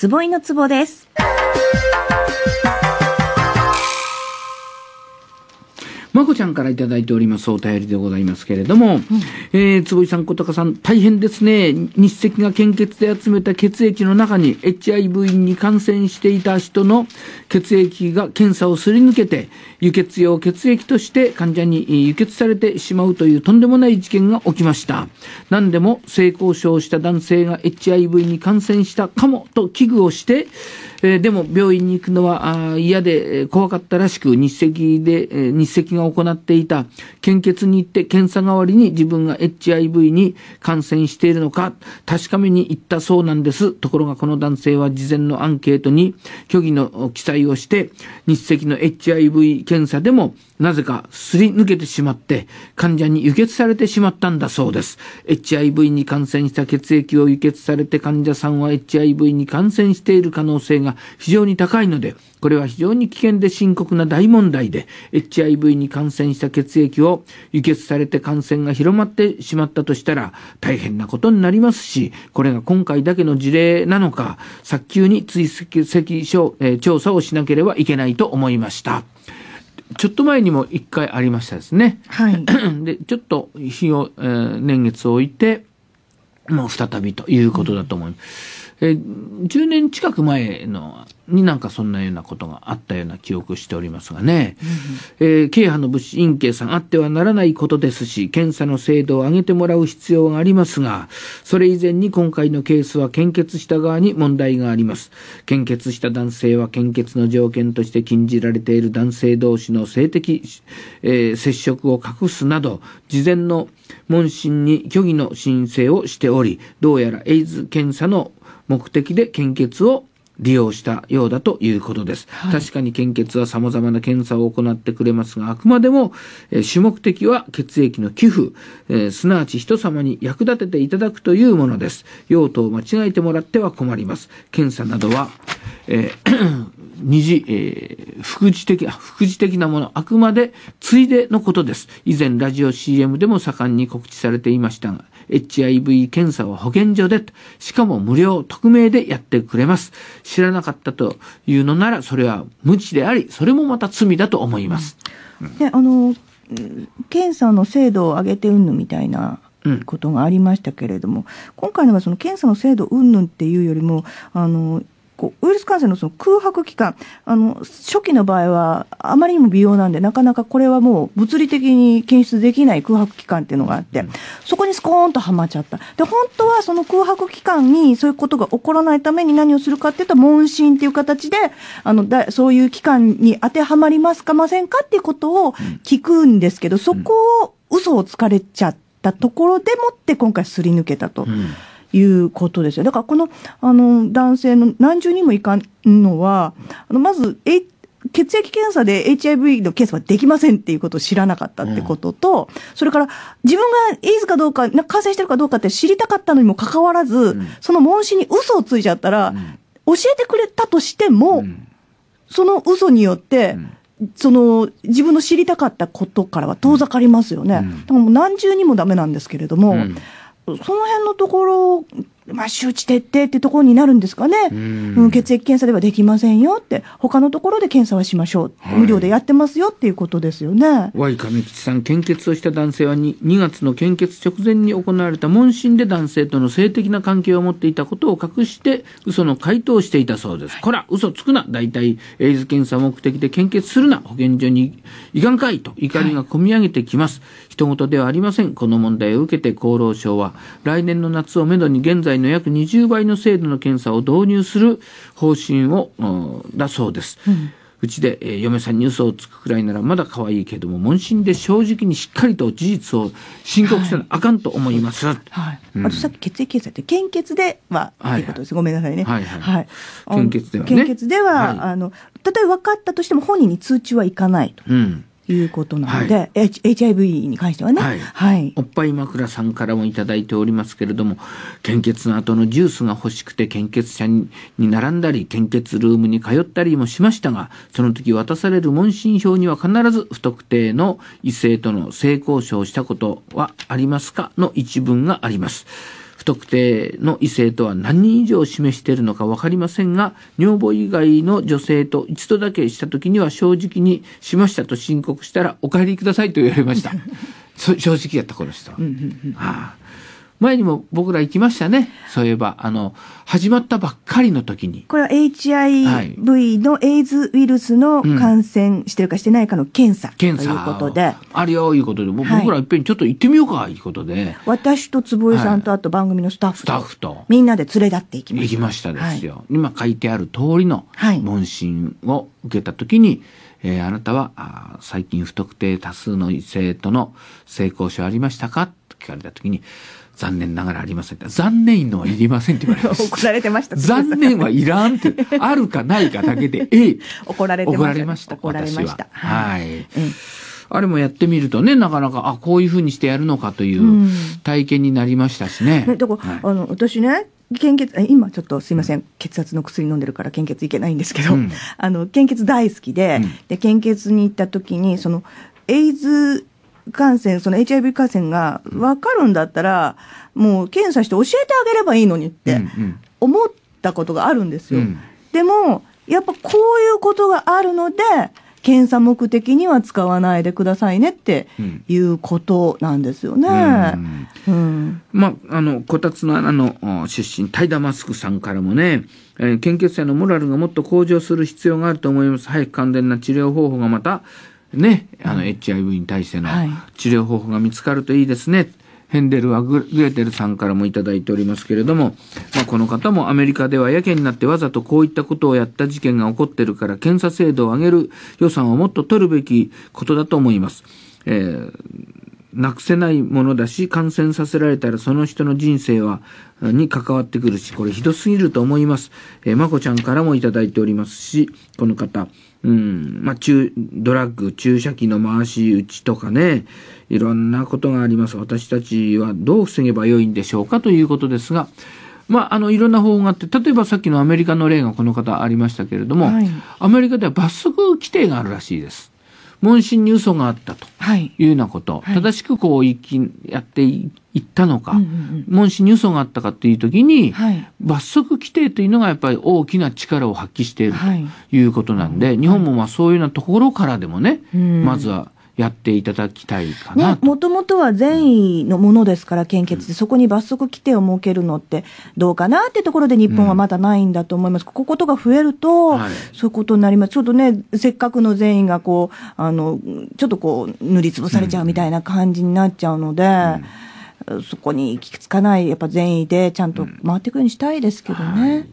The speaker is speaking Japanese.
つぼいのつぼです。まこちゃんから頂いておりますお便りでございますけれども、うん、えー、坪井さん、小高さん、大変ですね。日赤が献血で集めた血液の中に HIV に感染していた人の血液が検査をすり抜けて、輸血用血液として患者に輸血されてしまうというとんでもない事件が起きました何でも性交渉した男性が HIV に感染したかもと危惧をして、えー、でも病院に行くのは嫌で怖かったらしく日赤で、え日赤が行っていた献血に行って検査代わりに自分が HIV に感染しているのか確かめに行ったそうなんですところがこの男性は事前のアンケートに虚偽の記載をして日赤の HIV 検査でもなぜかすり抜けてしまって患者に輸血されてしまったんだそうです。HIV に感染した血液を輸血されて患者さんは HIV に感染している可能性が非常に高いので、これは非常に危険で深刻な大問題で、HIV に感染した血液を輸血されて感染が広まってしまったとしたら大変なことになりますし、これが今回だけの事例なのか、早急に追跡、えー、調査をしなければいけないと思いました。ちょっと前にも一回ありましたですね。はい、でちょっと日を、えー、年月を置いてもう再びということだと思います。え10年近く前のになんかそんなようなことがあったような記憶しておりますがね、うん、えー、慶派の物資院慶さんあってはならないことですし検査の精度を上げてもらう必要がありますがそれ以前に今回のケースは献血した側に問題があります献血した男性は献血の条件として禁じられている男性同士の性的、えー、接触を隠すなど事前の問診に虚偽の申請をしておりどうやらエイズ検査の目的で献血を利用したようだということです、はい、確かに献血は様々な検査を行ってくれますがあくまでも、え主目的は血液の寄付、えー、すなわち人様に役立てていただくというものです用途を間違えてもらっては困ります検査などは、えー 二次、えー、副次的、副次的なもの、あくまでついでのことです。以前ラジオ CM でも盛んに告知されていましたが、HIV 検査は保健所で、しかも無料、匿名でやってくれます。知らなかったというのなら、それは無知であり、それもまた罪だと思います。うん、あの、検査の精度を上げてうんぬみたいなうん、ことがありましたけれども、今回のはその検査の精度うぬんっていうよりもあのこうウイルス感染のその空白期間あの初期の場合はあまりにも微妙なんでなかなかこれはもう物理的に検出できない空白期間っていうのがあって、そこにスコーンとはまっちゃったで本当はその空白期間にそういうことが起こらないために何をするかっていうと問診っていう形であのだそういう期間に当てはまりますかませんかっていうことを聞くんですけど、そこを嘘をつかれちゃったところでもって今回すり抜けたと。うんいうことですよ。だからこのあの男性の何重にもいかんのは、あのまず、H 血液検査で HIV の検査はできませんっていうことを知らなかったってことと、うん、それから自分がエイズかどうか、感染してるかどうかって知りたかったのにもかかわらず、うん、その問診に嘘をついちゃったら、うん、教えてくれたとしても、その嘘によって、その自分の知りたかったことからは遠ざかりますよね。だもう何重にもダメなんですけれども、その辺のところまあ、周知徹底ってところになるんですかね、うん、血液検査ではできませんよって、他のところで検査はしましょう、はい、無料でやってますよっていうことですよね。Y 亀吉さん、献血をした男性は 2, 2月の献血直前に行われた問診で男性との性的な関係を持っていたことを隠して、嘘の回答をしていたそうです。はい、こら、嘘つくな、大体、エイズ検査目的で献血するな、保健所にいかんかいと怒りがこみ上げてきます。はい、人事ではありません。この問題を受けて厚労省は、来年の夏をめどに現在の約20倍の精度の検査を導入する方針を、うん、だそうです。うんうちで、えー、嫁さんに嘘をつくくらいならまだ可愛いけども問診で正直にしっかりと事実を申告せなあかんと思います。はい、はいうん、あとさっき血液検査って献血では、はい、ということです。ごめんなさいね。はい、はいはい、献血では、ね、献血では、あのたとえ分かったとしても本人に通知はいかないと。うんいうことなので、はい、HIV に関してはね、はい、はい、おっぱい枕さんからも頂いておりますけれども献血の後のジュースが欲しくて献血者に並んだり献血ルームに通ったりもしましたがその時渡される問診票には必ず不特定の異性との性交渉をしたことはありますかの一文があります。不特定の異性とは何人以上を示しているのか分かりませんが女房以外の女性と一度だけした時には正直にしましたと申告したらお帰りくださいと言われました 正直やったこの人は。んあ前にも僕ら行きましたね。そういえば、あの、始まったばっかりの時に。これは HIV のエイズウイルスの感染してるかしてないかの検査、検査。ということで。あるよ、いうことで、僕らいっぺんちょっと行ってみようか、いうことで。私と坪井さんと、あと番組のスタッフと、スタッフと。みんなで連れ立っていきました。行きましたですよ。今書いてある通りの問診を受けた時に、えー、あなたはあ最近不特定多数の異性との性交渉ありましたか聞かれた時に残念ながらありません残念のはいりませんって言われまし 怒られてました残念はいらんってあるかないかだけで ええ怒られてました怒られました怒られましたはい、うんあれもやってみるとね、なかなか、あ、こういうふうにしてやるのかという体験になりましたしね。うん、ねだはい、あの、私ね、献血、今ちょっとすいません、血圧の薬飲んでるから献血いけないんですけど、うん、あの、献血大好きで、うん、で、献血に行った時に、その、エイズ感染、その HIV 感染が分かるんだったら、もう検査して教えてあげればいいのにって思ったことがあるんですよ。うんうん、でも、やっぱこういうことがあるので、検査目的には使わないでくださいねっていうことなんですよね。まあ、あの、こたつの穴の出身、タイダマスクさんからもね、え献血者のモラルがもっと向上する必要があると思います。早く完全な治療方法がまた、ね、あの HIV に対しての治療方法が見つかるといいですね。はい、ヘンデル・はグレテルさんからもいただいておりますけれども、まあ、この方もアメリカではやけになってわざとこういったことをやった事件が起こってるから検査制度を上げる予算をもっと取るべきことだと思います。えーなくせないものだし、感染させられたらその人の人生は、に関わってくるし、これひどすぎると思います。えー、まこちゃんからもいただいておりますし、この方、うん、まあ、中、ドラッグ、注射器の回し打ちとかね、いろんなことがあります。私たちはどう防げばよいんでしょうかということですが、まあ、あの、いろんな方法があって、例えばさっきのアメリカの例がこの方ありましたけれども、はい、アメリカでは罰則規定があるらしいです。問診に嘘があったというようなこと、はい、正しくこういきやっていったのか、うん問診に嘘があったかという時に、はい、罰則規定というのがやっぱり大きな力を発揮しているということなんで、はい、日本もまあそういうようなところからでもね、まずはやっていただきたいかなもともとは善意のものですから、献血で、そこに罰則規定を設けるのってどうかなってところで、日本はまだないんだと思います、うん、こことが増えると、そういうことになります、ちょっとね、せっかくの善意がこうあの、ちょっとこう、塗りつぶされちゃうみたいな感じになっちゃうので。うんそこに行き着かない、やっぱ善意でちゃんと回っていくようにしたいですけどね。うんはい